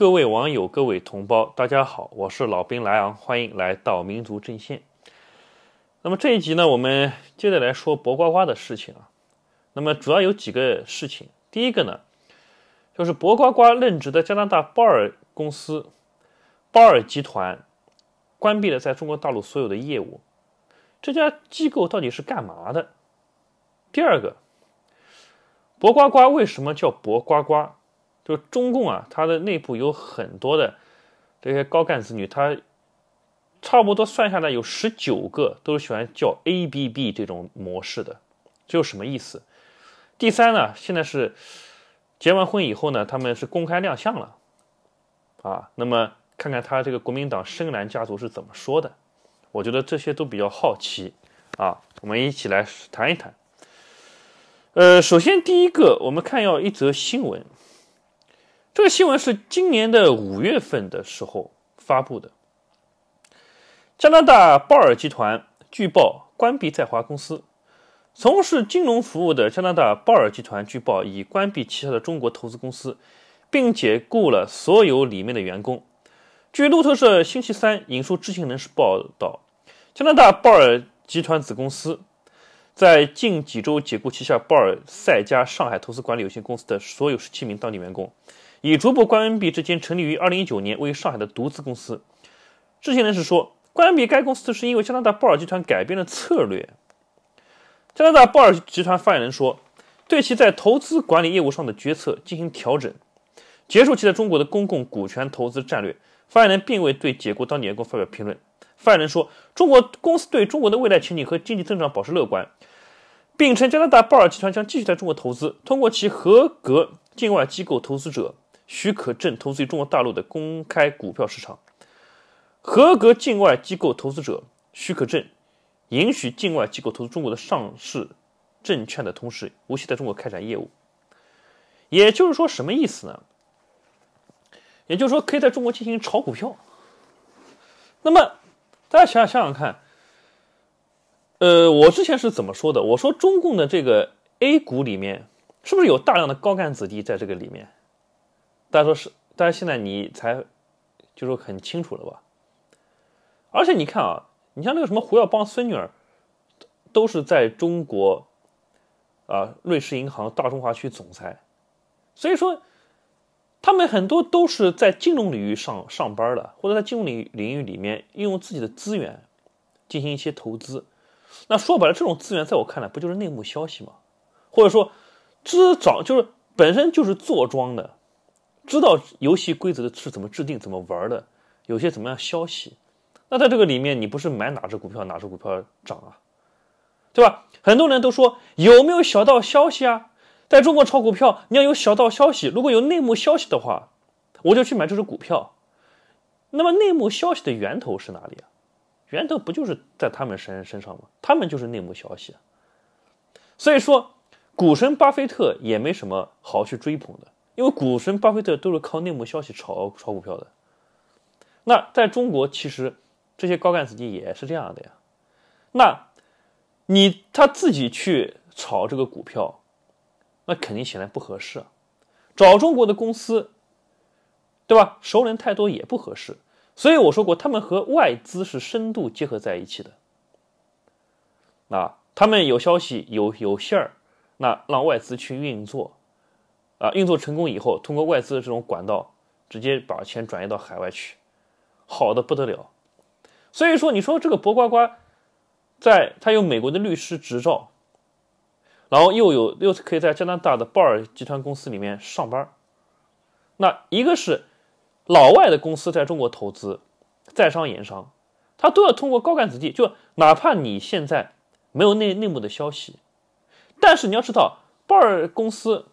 各位网友，各位同胞，大家好，我是老兵莱昂，欢迎来到民族阵线。那么这一集呢，我们接着来说博瓜瓜的事情啊。那么主要有几个事情，第一个呢，就是博瓜瓜任职的加拿大鲍尔公司鲍尔集团关闭了在中国大陆所有的业务。这家机构到底是干嘛的？第二个，博瓜瓜为什么叫博瓜瓜？就中共啊，它的内部有很多的这些高干子女，他差不多算下来有十九个，都喜欢叫 A B B 这种模式的，这有什么意思？第三呢，现在是结完婚以后呢，他们是公开亮相了啊。那么看看他这个国民党深蓝家族是怎么说的？我觉得这些都比较好奇啊，我们一起来谈一谈。呃，首先第一个，我们看要一则新闻。这个新闻是今年的五月份的时候发布的。加拿大鲍尔集团据报关闭在华公司。从事金融服务的加拿大鲍尔集团据报已关闭旗下的中国投资公司，并解雇了所有里面的员工。据路透社星期三引述知情人士报道，加拿大鲍尔集团子公司在近几周解雇旗下鲍尔赛加上海投资管理有限公司的所有十七名当地员工。已逐步关闭之家成立于二零一九年位于上海的独资公司。知情人士说，关闭该公司是因为加拿大鲍尔集团改变了策略。加拿大鲍尔集团发言人说，对其在投资管理业务上的决策进行调整，结束其在中国的公共股权投资战略。发言人并未对解雇当地员工发表评论。发言人说，中国公司对中国的未来前景和经济增长保持乐观，并称加拿大鲍尔集团将继续在中国投资，通过其合格境外机构投资者。许可证投资于中国大陆的公开股票市场，合格境外机构投资者许可证允许境外机构投资中国的上市证券的同时，无需在中国开展业务。也就是说，什么意思呢？也就是说，可以在中国进行炒股票。那么，大家想想想想看，呃，我之前是怎么说的？我说，中共的这个 A 股里面，是不是有大量的高干子弟在这个里面？但说是，但是现在你才，就说很清楚了吧？而且你看啊，你像那个什么胡耀邦孙女儿，都是在中国，啊，瑞士银行大中华区总裁，所以说，他们很多都是在金融领域上上班的，或者在金融领领域里面运用自己的资源进行一些投资。那说白了，这种资源在我看来，不就是内幕消息吗？或者说，至长就是本身就是坐庄的。知道游戏规则的是怎么制定、怎么玩的，有些怎么样消息？那在这个里面，你不是买哪只股票，哪只股票涨啊，对吧？很多人都说有没有小道消息啊？在中国炒股票，你要有小道消息，如果有内幕消息的话，我就去买这只股票。那么内幕消息的源头是哪里啊？源头不就是在他们身身上吗？他们就是内幕消息。啊。所以说，股神巴菲特也没什么好去追捧的。因为股神巴菲特都是靠内幕消息炒炒股票的，那在中国其实这些高干子弟也是这样的呀。那，你他自己去炒这个股票，那肯定显然不合适。找中国的公司，对吧？熟人太多也不合适。所以我说过，他们和外资是深度结合在一起的。啊，他们有消息有有信儿，那让外资去运作。啊，运作成功以后，通过外资的这种管道，直接把钱转移到海外去，好的不得了。所以说，你说这个博瓜瓜，在他有美国的律师执照，然后又有又可以在加拿大的鲍尔集团公司里面上班那一个是老外的公司在中国投资，在商言商，他都要通过高干子弟。就哪怕你现在没有内内幕的消息，但是你要知道，鲍尔公司。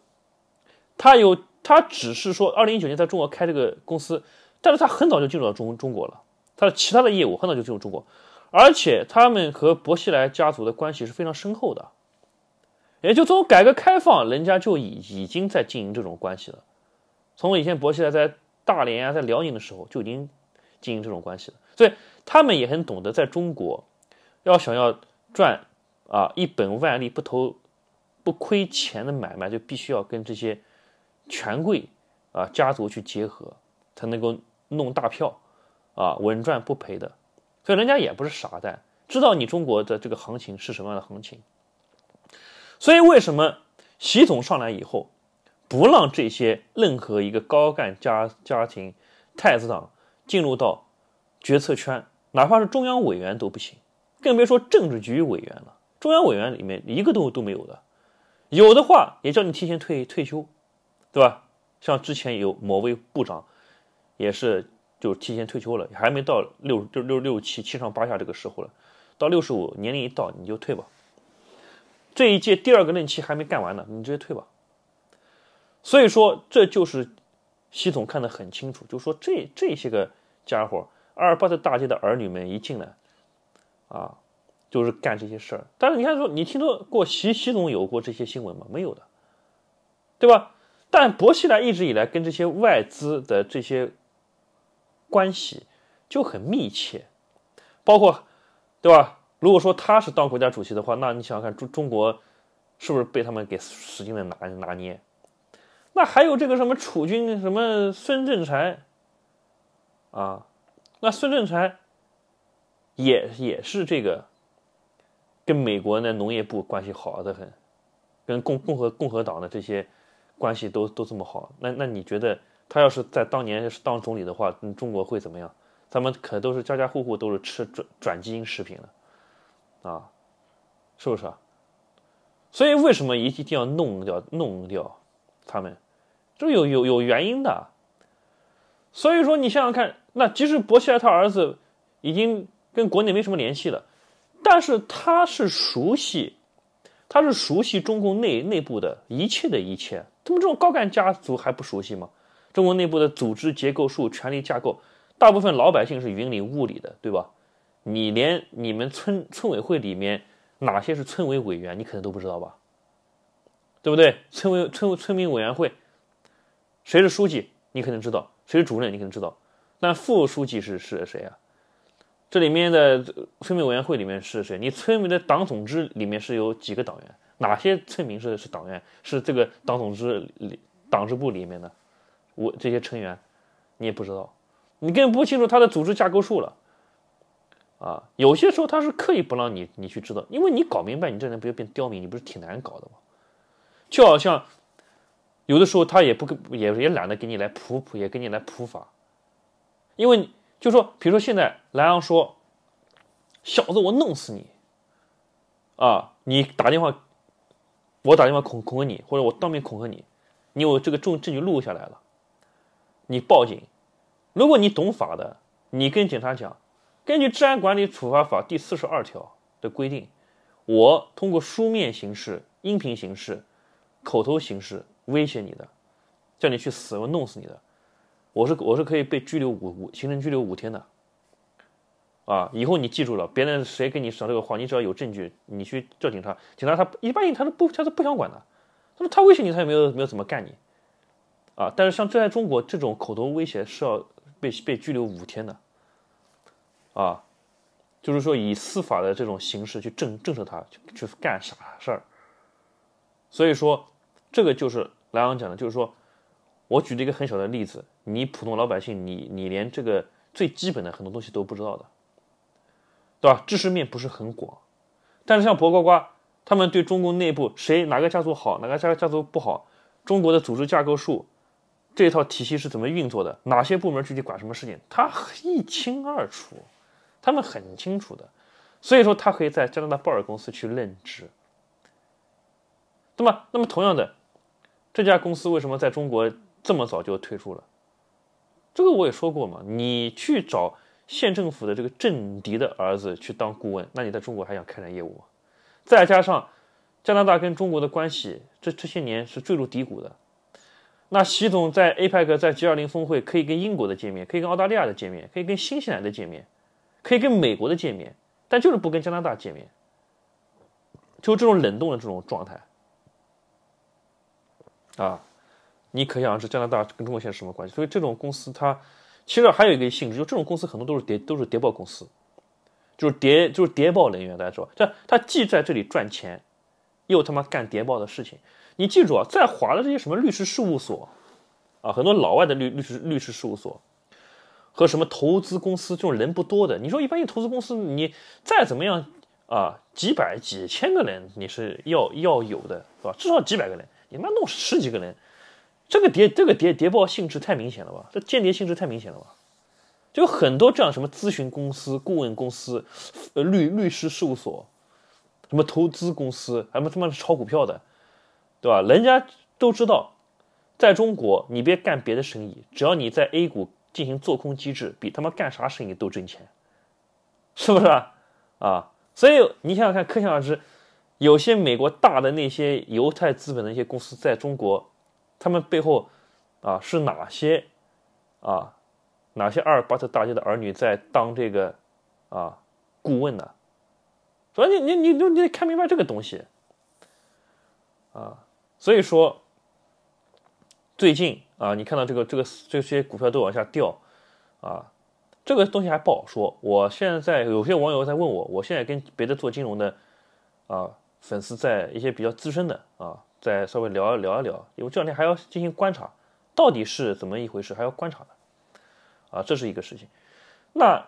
他有，他只是说二零一九年在中国开这个公司，但是他很早就进入到中中国了，他的其他的业务很早就进入中国，而且他们和薄熙来家族的关系是非常深厚的，也就从改革开放，人家就已已经在经营这种关系了，从以前薄熙来在大连啊，在辽宁的时候就已经经营这种关系了，所以他们也很懂得在中国要想要赚啊一本万利不投不亏钱的买卖，就必须要跟这些。权贵啊，家族去结合，才能够弄大票，啊，稳赚不赔的。所以人家也不是傻蛋，知道你中国的这个行情是什么样的行情。所以为什么习总上来以后，不让这些任何一个高干家家庭太子党进入到决策圈，哪怕是中央委员都不行，更别说政治局委员了。中央委员里面一个都都没有的，有的话也叫你提前退退休。对吧？像之前有某位部长，也是就提前退休了，还没到六六六六七七上八下这个时候了，到六十五年龄一到你就退吧。这一届第二个任期还没干完呢，你直接退吧。所以说，这就是习总看得很清楚，就说这这些个家伙，阿尔巴特大街的儿女们一进来，啊，就是干这些事儿。但是你看，说你听说过习习总有过这些新闻吗？没有的，对吧？但薄熙来一直以来跟这些外资的这些关系就很密切，包括，对吧？如果说他是当国家主席的话，那你想想看中中国是不是被他们给使劲的拿拿捏？那还有这个什么楚军什么孙正才，啊，那孙正才也也是这个跟美国那农业部关系好的很，跟共共和共和党的这些。关系都都这么好，那那你觉得他要是在当年当总理的话，中国会怎么样？咱们可都是家家户户都是吃转转基因食品的，啊，是不是啊？所以为什么一定要弄掉弄掉他们？这有有有原因的。所以说你想想看，那即使薄熙来他儿子已经跟国内没什么联系了，但是他是熟悉。他是熟悉中共内内部的一切的一切，他们这种高干家族还不熟悉吗？中国内部的组织结构数、权力架构，大部分老百姓是云里雾里的，对吧？你连你们村村委会里面哪些是村委委员，你可能都不知道吧？对不对？村委村村民委员会，谁是书记？你肯定知道，谁是主任？你肯定知道，但副书记是是谁啊？这里面的村民委员会里面是谁？你村民的党总支里面是有几个党员？哪些村民是是党员？是这个党总支里党支部里面的我这些成员，你也不知道，你根本不清楚他的组织架构树了。啊，有些时候他是刻意不让你你去知道，因为你搞明白，你这人不就变刁民？你不是挺难搞的吗？就好像有的时候他也不也也懒得给你来普普，也给你来普法，因为。就说，比如说现在莱昂说：“小子，我弄死你！啊，你打电话，我打电话恐恐吓你，或者我当面恐吓你，你有这个证证据录下来了，你报警。如果你懂法的，你跟警察讲，根据《治安管理处罚法》第四十二条的规定，我通过书面形式、音频形式、口头形式威胁你的，叫你去死，我弄死你的。”我是我是可以被拘留五五，行政拘留五天的，啊，以后你记住了，别人谁跟你说这个话，你只要有证据，你去叫警察，警察他一般性他都不他是不想管的，那么他威胁你，他也没有没有怎么干你，啊，但是像这在中国这种口头威胁是要被被拘留五天的，啊，就是说以司法的这种形式去震震慑他去去干傻事儿，所以说这个就是莱昂讲的，就是说我举了一个很小的例子。你普通老百姓，你你连这个最基本的很多东西都不知道的，对吧？知识面不是很广。但是像博瓜瓜，他们对中国内部谁哪个家族好，哪个家家族不好，中国的组织架构树这一套体系是怎么运作的，哪些部门具体管什么事情，他一清二楚，他们很清楚的。所以说他可以在加拿大鲍尔公司去任职。那么，那么同样的，这家公司为什么在中国这么早就退出了？这个我也说过嘛，你去找县政府的这个政敌的儿子去当顾问，那你在中国还想开展业务吗？再加上加拿大跟中国的关系，这这些年是坠入低谷的。那习总在 APEC 在 G 二零峰会可以跟英国的见面，可以跟澳大利亚的见面，可以跟新西兰的见面，可以跟美国的见面，但就是不跟加拿大见面，就这种冷冻的这种状态啊。你可想而知，加拿大跟中国现在是什么关系？所以这种公司它其实还有一个性质，就这种公司很多都是谍都是谍报公司，就是谍就是谍报人员，大家说，这他既在这里赚钱，又他妈干谍报的事情。你记住啊，在华的这些什么律师事务所啊，很多老外的律律师律师事务所和什么投资公司，这种人不多的。你说一般性投资公司，你再怎么样啊，几百几千个人你是要要有的，是吧？至少几百个人，你妈弄十几个人。这个谍这个谍谍报性质太明显了吧？这间谍性质太明显了吧？就很多这样什么咨询公司、顾问公司、呃律律师事务所、什么投资公司，还他妈是炒股票的，对吧？人家都知道，在中国你别干别的生意，只要你在 A 股进行做空机制，比他妈干啥生意都挣钱，是不是啊？啊，所以你想想看，可想而知，有些美国大的那些犹太资本的一些公司在中国。他们背后，啊，是哪些，啊，哪些阿尔巴特大街的儿女在当这个，啊，顾问呢？所以你你你就你得看明白这个东西，啊，所以说，最近啊，你看到这个这个这些股票都往下掉，啊，这个东西还不好说。我现在有些网友在问我，我现在跟别的做金融的，啊，粉丝在一些比较资深的，啊。再稍微聊聊一聊，因为这两天还要进行观察，到底是怎么一回事，还要观察的，啊，这是一个事情。那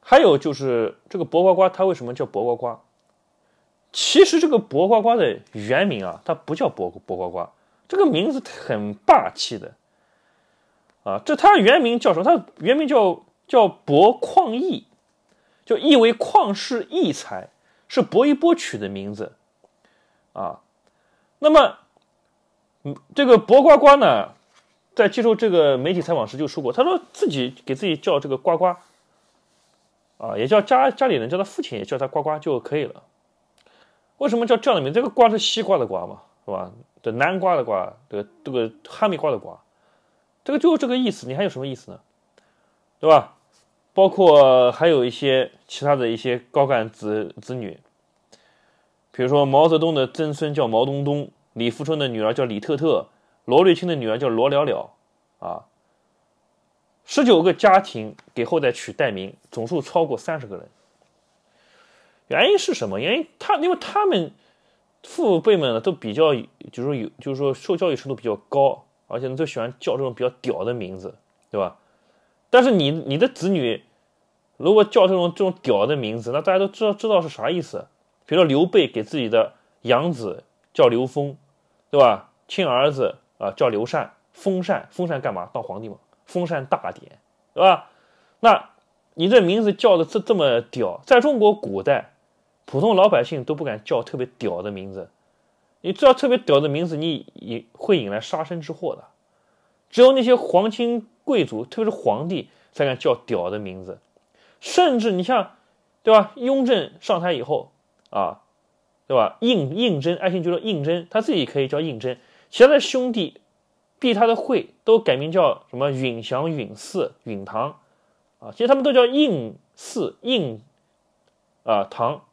还有就是这个博瓜瓜，它为什么叫博瓜瓜？其实这个博瓜瓜的原名啊，它不叫博博瓜瓜，这个名字很霸气的，啊，这它原名叫什么？它原名叫叫博旷义，就意为旷世异才，是博一博取的名字，啊。那么，嗯，这个薄瓜瓜呢，在接受这个媒体采访时就说过，他说自己给自己叫这个瓜瓜。啊，也叫家家里人叫他父亲，也叫他瓜瓜就可以了。为什么叫这样的名？这个瓜是西瓜的瓜嘛，是吧？这南瓜的瓜，这个这个哈密瓜的瓜，这个就这个意思。你还有什么意思呢？对吧？包括还有一些其他的一些高干子子女。比如说，毛泽东的曾孙叫毛东东，李富春的女儿叫李特特，罗瑞卿的女儿叫罗了了，啊，十九个家庭给后代取代名，总数超过三十个人。原因是什么？原因他，因为他们父辈们呢，都比较，就是说有，就是说受教育程度比较高，而且呢都喜欢叫这种比较屌的名字，对吧？但是你你的子女如果叫这种这种屌的名字，那大家都知道知道是啥意思。比如说刘备给自己的养子叫刘封，对吧？亲儿子啊叫刘禅，封禅封禅干嘛？当皇帝嘛，封禅大典，对吧？那你这名字叫的这这么屌，在中国古代，普通老百姓都不敢叫特别屌的名字。你知道特别屌的名字，你引会引来杀身之祸的。只有那些皇亲贵族，特别是皇帝，才敢叫屌的名字。甚至你像，对吧？雍正上台以后。啊，对吧？胤胤征爱新觉罗胤征，他自己可以叫胤征，其他的兄弟，避他的讳都改名叫什么允祥、允嗣、允堂，啊，其实他们都叫胤嗣、胤，啊堂，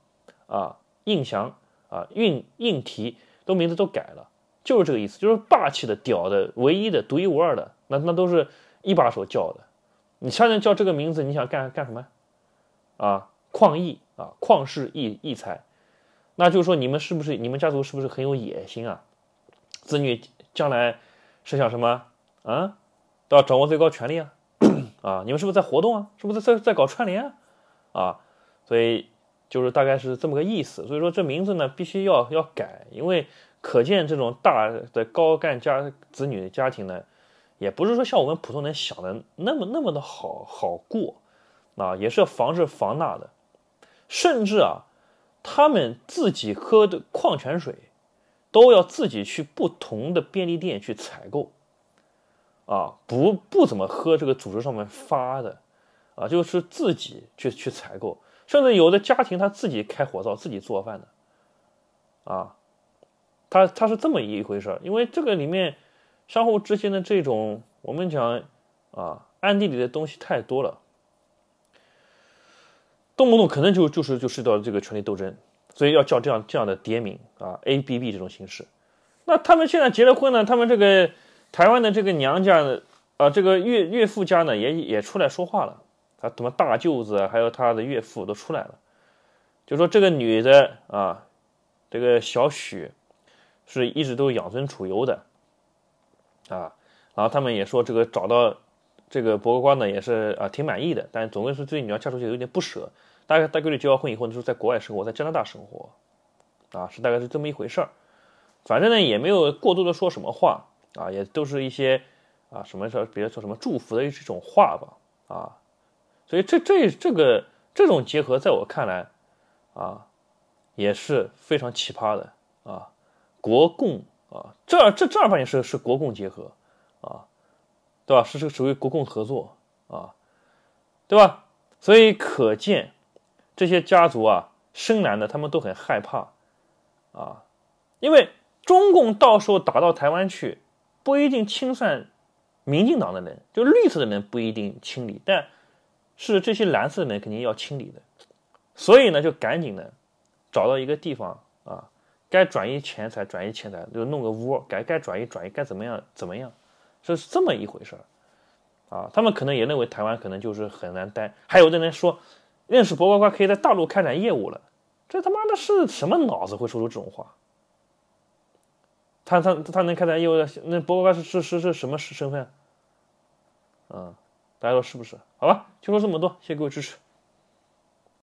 啊应祥、啊允、胤提，都名字都改了，就是这个意思，就是霸气的、屌的、唯一的、独一无二的，那那都是一把手叫的，你现在叫这个名字，你想干干什么？啊，旷易。啊，旷世异异才，那就是说你们是不是你们家族是不是很有野心啊？子女将来是想什么啊？都要掌握最高权力啊？啊，你们是不是在活动啊？是不是在在搞串联啊？啊，所以就是大概是这么个意思。所以说这名字呢必须要要改，因为可见这种大的高干家子女的家庭呢，也不是说像我们普通人想的那么那么的好好过啊，也是防这防那的。甚至啊，他们自己喝的矿泉水，都要自己去不同的便利店去采购，啊，不不怎么喝这个组织上面发的，啊，就是自己去去采购。甚至有的家庭他自己开火灶自己做饭的，啊，他他是这么一回事。因为这个里面相互之间的这种，我们讲啊，暗地里的东西太多了。动不动可能就就是就涉及到这个权力斗争，所以要叫这样这样的叠名啊，A B B 这种形式。那他们现在结了婚呢，他们这个台湾的这个娘家呢，啊，这个岳岳父家呢，也也出来说话了，啊，什么大舅子还有他的岳父都出来了，就说这个女的啊，这个小许，是一直都养尊处优的，啊，然后他们也说这个找到。这个博物官呢也是啊挺满意的，但总归是对女儿嫁出去有点不舍。大概大概率结完婚以后呢，就在国外生活，在加拿大生活，啊，是大概是这么一回事儿。反正呢也没有过多的说什么话啊，也都是一些啊什么说，比如说什么祝福的一种话吧啊。所以这这这个这种结合在我看来啊也是非常奇葩的啊，国共啊这这正儿八经是是国共结合啊。对吧？是这个属于国共合作啊，对吧？所以可见这些家族啊，深蓝的他们都很害怕啊，因为中共到时候打到台湾去，不一定清算民进党的人，就绿色的人不一定清理，但是这些蓝色的人肯定要清理的，所以呢，就赶紧的找到一个地方啊，该转移钱财转移钱财，就弄个窝，该该转移转移，该怎么样怎么样。这是这么一回事儿，啊，他们可能也认为台湾可能就是很难待。还有的人说，认识博瓜瓜可以在大陆开展业务了，这他妈的是什么脑子会说出这种话？他他他能开展业务的那博瓜瓜是是是是什么身份？嗯，大家说是不是？好吧，就说这么多，谢谢各位支持。